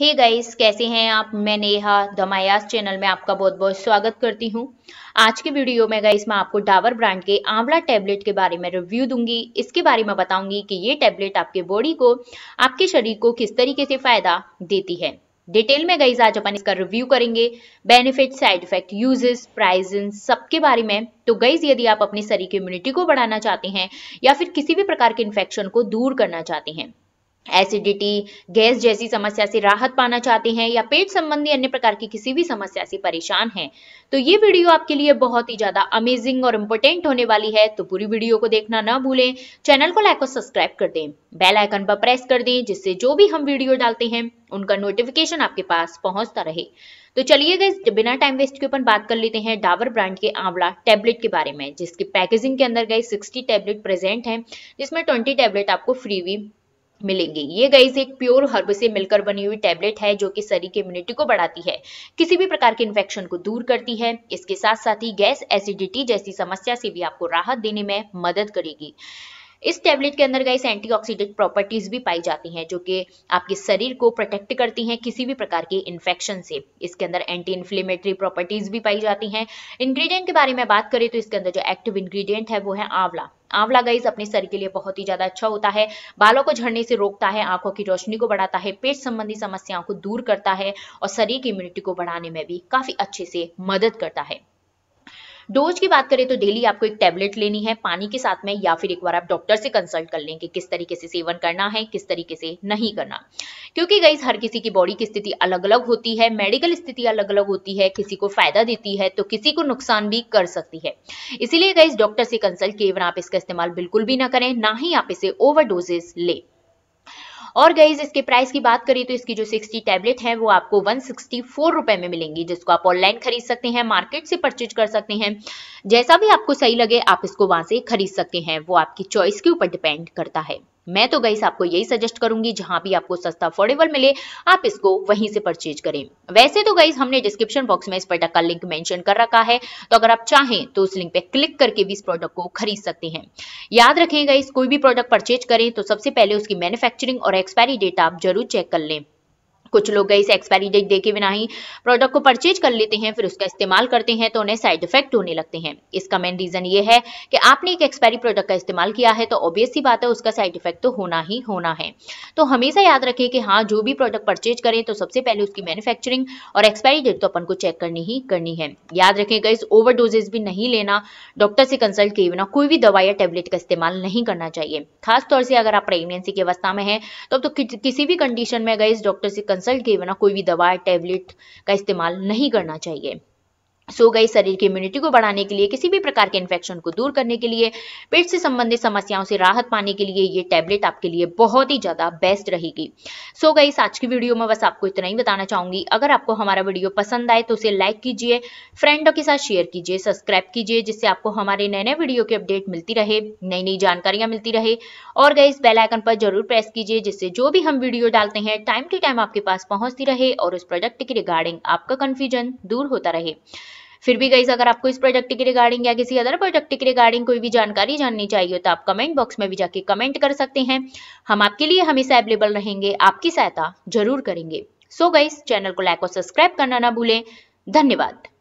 हे hey guys कैसे हैं आप मैं नेहा दमायास चैनल में आपका बहुत बहुत स्वागत करती हूं आज के वीडियो में गाइस मैं आपको डाबर ब्रांड के आंवला टैबलेट के बारे में रिव्यू दूंगी इसके बारे में बताऊंगी कि ये टैबलेट आपके बॉडी को आपके शरीर को किस तरीके से फायदा देती है डिटेल में गाइस आज अपन इसका रिव्यू करेंगे benefit side effect uses price सबके बारे में तो गाइस यदि आप अपने शरीर की इम्यूनिटी को बढ़ाना चाहते हैं या फिर किसी भी प्रकार के इन्फेक्शन को दूर करना चाहते हैं एसिडिटी गैस जैसी समस्या से राहत पाना चाहते हैं या पेट संबंधी अन्य प्रकार की किसी भी समस्या से परेशान हैं तो ये वीडियो आपके लिए बहुत ही ज्यादा अमेजिंग और इम्पोर्टेंट होने वाली है तो पूरी वीडियो को देखना ना भूलें चैनल को लाइक और सब्सक्राइब कर दें बेल आइकन पर प्रेस कर दें जिससे जो भी हम वीडियो डालते हैं उनका नोटिफिकेशन आपके पास पहुंचता रहे तो चलिए गए बिना टाइम वेस्ट के ऊपर बात कर लेते हैं डाबर ब्रांड के आंवला टैबलेट के बारे में जिसकी पैकेजिंग के अंदर गए 60 टैबलेट प्रेजेंट हैं जिसमें 20 टैबलेट आपको फ्री भी मिलेंगे ये गईज एक प्योर हर्ब से मिलकर बनी हुई टैबलेट है जो कि शरीर की इम्यूनिटी को बढ़ाती है किसी भी प्रकार के इन्फेक्शन को दूर करती है इसके साथ साथ ही गैस एसिडिटी जैसी समस्या से भी आपको राहत देने में मदद करेगी इस टेबलेट के अंदर गाइस एंटीऑक्सीडेंट प्रॉपर्टीज भी पाई जाती हैं जो कि आपके शरीर को प्रोटेक्ट करती हैं किसी भी प्रकार के इन्फेक्शन से इसके अंदर एंटी इन्फ्लेमेटरी प्रॉपर्टीज भी पाई जाती हैं इंग्रेडिएंट के बारे में बात करें तो इसके अंदर जो एक्टिव इंग्रेडिएंट है वो है आंवला आंवला गाइस अपने शरीर के लिए बहुत ही ज्यादा अच्छा होता है बालों को झड़ने से रोकता है आंखों की रोशनी को बढ़ाता है पेट संबंधी समस्याओं को दूर करता है और शरीर की इम्यूनिटी को बढ़ाने में भी काफी अच्छे से मदद करता है डोज की बात करें तो डेली आपको एक टैबलेट लेनी है पानी के साथ में या फिर एक बार आप डॉक्टर से कंसल्ट कर लें कि किस तरीके से सेवन करना है किस तरीके से नहीं करना क्योंकि गई हर किसी की बॉडी की स्थिति अलग अलग होती है मेडिकल स्थिति अलग अलग होती है किसी को फायदा देती है तो किसी को नुकसान भी कर सकती है इसीलिए गई डॉक्टर से कंसल्ट किए बिना आप इसका इस्तेमाल बिल्कुल भी ना करें ना ही आप इसे ओवर डोजेस लें और गाइज इसके प्राइस की बात करें तो इसकी जो सिक्सटी टैबलेट है वो आपको वन सिक्सटी फोर रुपए में मिलेंगी जिसको आप ऑनलाइन खरीद सकते हैं मार्केट से परचेज कर सकते हैं जैसा भी आपको सही लगे आप इसको वहां से खरीद सकते हैं वो आपकी चॉइस के ऊपर डिपेंड करता है मैं तो गई आपको यही सजेस्ट करूंगी जहां भी आपको सस्ता अफोर्डेबल मिले आप इसको वहीं से परचेज करें वैसे तो गई हमने डिस्क्रिप्शन बॉक्स में इस प्रोडक्ट का लिंक मेंशन कर रखा है तो अगर आप चाहें तो उस लिंक पे क्लिक करके भी इस प्रोडक्ट को खरीद सकते हैं याद रखें गई कोई भी प्रोडक्ट परचेज करें तो सबसे पहले उसकी मैन्युफैक्चरिंग और एक्सपायरी डेट आप जरूर चेक कर लें कुछ लोग इस एक्सपायरी डेट देखे बिना ही प्रोडक्ट को परचेज कर लेते हैं फिर उसका इस्तेमाल करते हैं तो उन्हें साइड इफेक्ट होने लगते हैं इसका मेन रीजन ये है कि आपने एक एक्सपायरी प्रोडक्ट का इस्तेमाल किया है तो ऑब्वियस सी बात है उसका साइड इफेक्ट तो होना ही होना है तो हमेशा याद रखें कि हाँ जो भी प्रोडक्ट परचेज करें तो सबसे पहले उसकी मैन्युफैक्चरिंग और एक्सपायरी डेट तो अपन को चेक करनी ही करनी है याद रखें इस ओवर डोजेस भी नहीं लेना डॉक्टर से कंसल्ट किए बिना कोई भी दवाई या टेबलेट का इस्तेमाल नहीं करना चाहिए खासतौर से अगर आप प्रेगनेंसी की अवस्था में है तो, तो किसी भी कंडीशन में गैस डॉक्टर से कंसल्ट कंसल्ट किए बिना कोई भी दवा टैबलेट का इस्तेमाल नहीं करना चाहिए सो गई शरीर की इम्यूनिटी को बढ़ाने के लिए किसी भी प्रकार के इन्फेक्शन को दूर करने के लिए पेट से संबंधित समस्याओं से राहत पाने के लिए ये टैबलेट आपके लिए बहुत ही ज़्यादा बेस्ट रहेगी सो गई आज की वीडियो में बस आपको इतना ही बताना चाहूंगी अगर आपको हमारा वीडियो पसंद आए तो उसे लाइक कीजिए फ्रेंडों के साथ शेयर कीजिए सब्सक्राइब कीजिए जिससे आपको हमारे नए नए वीडियो की अपडेट मिलती रहे नई नई जानकारियां मिलती रहे और गई इस बेलाइकन पर जरूर प्रेस कीजिए जिससे जो भी हम वीडियो डालते हैं टाइम टू टाइम आपके पास पहुँचती रहे और उस प्रोडक्ट के रिगार्डिंग आपका कन्फ्यूजन दूर होता रहे फिर भी गईस अगर आपको इस प्रोजेक्ट के रिगार्डिंग या किसी अदर प्रोजेक्ट के रिगार्डिंग कोई भी जानकारी जाननी चाहिए तो आप कमेंट बॉक्स में भी जाके कमेंट कर सकते हैं हम आपके लिए हमेशा अवेलेबल रहेंगे आपकी सहायता जरूर करेंगे सो so चैनल को लाइक और सब्सक्राइब करना ना भूलें धन्यवाद